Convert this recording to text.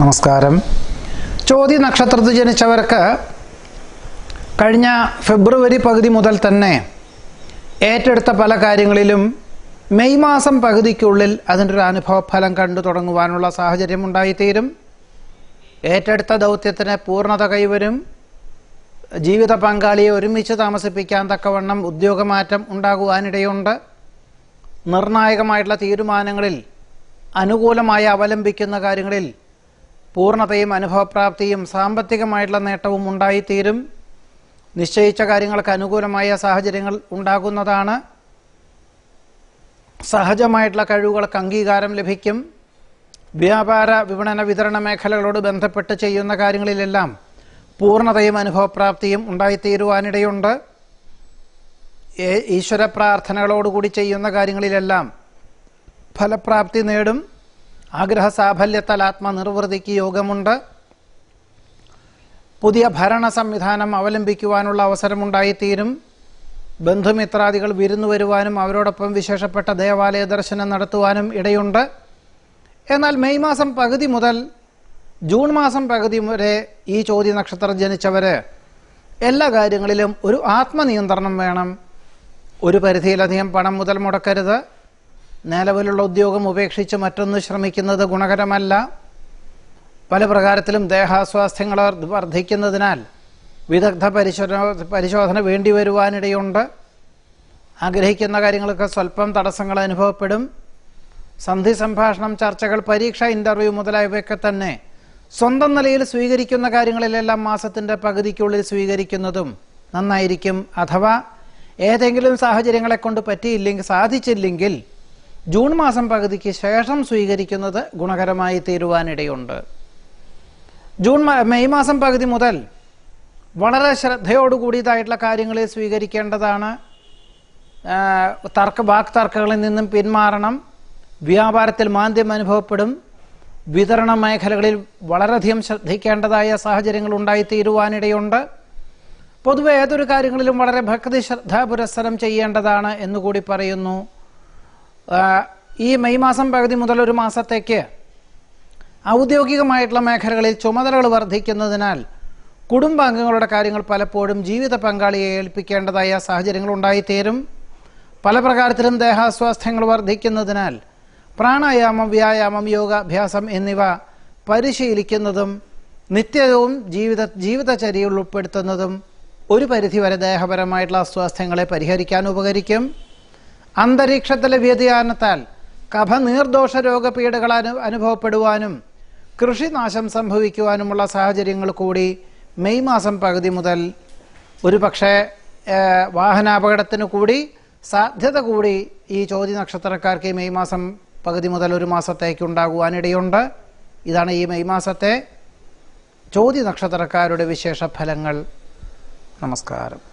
നമസ്കാരം ചോതി നക്ഷത്രത്തിൽ ജനിച്ചവർക്ക് കഴിഞ്ഞ ഫെബ്രുവരി പകുതി മുതൽ തന്നെ ഏറ്റെടുത്ത പല കാര്യങ്ങളിലും മെയ് മാസം പകുതിക്കുള്ളിൽ അതിൻ്റെ ഒരു അനുഭവ ഫലം കണ്ടു തുടങ്ങുവാനുള്ള സാഹചര്യം ഉണ്ടായിത്തീരും ഏറ്റെടുത്ത ദൗത്യത്തിന് പൂർണ്ണത കൈവരും ജീവിത പങ്കാളിയെ ഒരുമിച്ച് താമസിപ്പിക്കാൻ തക്കവണ്ണം ഉദ്യോഗമാറ്റം ഉണ്ടാകുവാനിടയുണ്ട് നിർണായകമായിട്ടുള്ള തീരുമാനങ്ങളിൽ അനുകൂലമായി അവലംബിക്കുന്ന കാര്യങ്ങളിൽ പൂർണ്ണതയും അനുഭവപ്രാപ്തിയും സാമ്പത്തികമായിട്ടുള്ള നേട്ടവും ഉണ്ടായിത്തീരും നിശ്ചയിച്ച കാര്യങ്ങൾക്ക് അനുകൂലമായ സാഹചര്യങ്ങൾ ഉണ്ടാകുന്നതാണ് സഹജമായിട്ടുള്ള കഴിവുകൾക്ക് അംഗീകാരം ലഭിക്കും വ്യാപാര വിപണന വിതരണ മേഖലകളോട് ബന്ധപ്പെട്ട് ചെയ്യുന്ന കാര്യങ്ങളിലെല്ലാം പൂർണ്ണതയും അനുഭവപ്രാപ്തിയും ഉണ്ടായിത്തീരുവാനിടയുണ്ട് ഈശ്വര പ്രാർത്ഥനകളോടുകൂടി ചെയ്യുന്ന കാര്യങ്ങളിലെല്ലാം ഫലപ്രാപ്തി നേടും സാഫല്യത്താൽ ആത്മനിർവൃതിക്ക് യോഗമുണ്ട് പുതിയ ഭരണ സംവിധാനം അവലംബിക്കുവാനുള്ള അവസരമുണ്ടായിത്തീരും ബന്ധുമിത്രാദികൾ വിരുന്നു വരുവാനും അവരോടൊപ്പം വിശേഷപ്പെട്ട ദേവാലയ ദർശനം നടത്തുവാനും ഇടയുണ്ട് എന്നാൽ മെയ് മാസം പകുതി മുതൽ ജൂൺ മാസം പകുതി വരെ ഈ ചോദ്യ നക്ഷത്രം ജനിച്ചവർ എല്ലാ കാര്യങ്ങളിലും ഒരു ആത്മനിയന്ത്രണം വേണം ഒരു പരിധിയിലധികം പണം മുതൽ മുടക്കരുത് നിലവിലുള്ള ഉദ്യോഗം ഉപേക്ഷിച്ച് മറ്റൊന്ന് ശ്രമിക്കുന്നത് ഗുണകരമല്ല പല പ്രകാരത്തിലും ദേഹാസ്വാസ്ഥ്യങ്ങൾ വർദ്ധിക്കുന്നതിനാൽ വിദഗ്ധ പരിശോധന പരിശോധന വേണ്ടി വരുവാനിടയുണ്ട് ആഗ്രഹിക്കുന്ന കാര്യങ്ങൾക്ക് സ്വല്പം തടസ്സങ്ങൾ അനുഭവപ്പെടും സന്ധി സംഭാഷണം ചർച്ചകൾ പരീക്ഷ ഇൻ്റർവ്യൂ മുതലായവയൊക്കെ തന്നെ സ്വന്തം നിലയിൽ സ്വീകരിക്കുന്ന കാര്യങ്ങളിലെല്ലാം മാസത്തിൻ്റെ പകുതിക്കുള്ളിൽ സ്വീകരിക്കുന്നതും നന്നായിരിക്കും അഥവാ ഏതെങ്കിലും സാഹചര്യങ്ങളെ കൊണ്ട് പറ്റിയില്ലെങ്കിൽ സാധിച്ചില്ലെങ്കിൽ ജൂൺ മാസം പകുതിക്ക് ശേഷം സ്വീകരിക്കുന്നത് ഗുണകരമായി തീരുവാനിടയുണ്ട് ജൂൺ മെയ് മാസം പകുതി മുതൽ വളരെ ശ്രദ്ധയോടുകൂടിയതായിട്ടുള്ള കാര്യങ്ങളെ സ്വീകരിക്കേണ്ടതാണ് തർക്ക വാക് തർക്കങ്ങളിൽ നിന്നും പിന്മാറണം വ്യാപാരത്തിൽ മാന്ദ്യം അനുഭവപ്പെടും വിതരണ മേഖലകളിൽ വളരെയധികം ശ്രദ്ധിക്കേണ്ടതായ സാഹചര്യങ്ങൾ ഉണ്ടായിത്തീരുവാനിടയുണ്ട് പൊതുവെ ഏതൊരു കാര്യങ്ങളിലും വളരെ ഭക്തി ശ്രദ്ധാപുരസ്സരം ചെയ്യേണ്ടതാണ് എന്നുകൂടി പറയുന്നു ഈ മെയ് മാസം പകുതി മുതൽ ഒരു മാസത്തേക്ക് ഔദ്യോഗികമായിട്ടുള്ള മേഖലകളിൽ ചുമതലകൾ വർദ്ധിക്കുന്നതിനാൽ കുടുംബാംഗങ്ങളുടെ കാര്യങ്ങൾ പലപ്പോഴും ജീവിത പങ്കാളിയെ ഏൽപ്പിക്കേണ്ടതായ സാഹചര്യങ്ങൾ ഉണ്ടായിത്തീരും പല പ്രകാരത്തിലും ദേഹാസ്വാസ്ഥ്യങ്ങൾ വർദ്ധിക്കുന്നതിനാൽ പ്രാണായാമം വ്യായാമം യോഗാഭ്യാസം എന്നിവ പരിശീലിക്കുന്നതും നിത്യവും ജീവിത ജീവിതചര്യയിൽ ഉൾപ്പെടുത്തുന്നതും ഒരു പരിധിവരെ ദേഹപരമായിട്ടുള്ള അസ്വാസ്ഥ്യങ്ങളെ പരിഹരിക്കാൻ ഉപകരിക്കും അന്തരീക്ഷത്തിലെ വ്യതിയാനത്താൽ കഫ നീർദോഷ രോഗപീഠകൾ അനു അനുഭവപ്പെടുവാനും കൃഷിനാശം സംഭവിക്കുവാനുമുള്ള സാഹചര്യങ്ങൾ കൂടി മെയ് മാസം പകുതി മുതൽ ഒരു പക്ഷേ വാഹനാപകടത്തിന് കൂടി സാധ്യത കൂടി ഈ ചോദ്യ നക്ഷത്രക്കാർക്ക് മെയ് മാസം പകുതി മുതൽ ഒരു മാസത്തേക്ക് ഉണ്ടാകുവാനിടയുണ്ട് ഇതാണ് ഈ മെയ് മാസത്തെ ചോദ്യ നക്ഷത്രക്കാരുടെ വിശേഷ ഫലങ്ങൾ നമസ്കാരം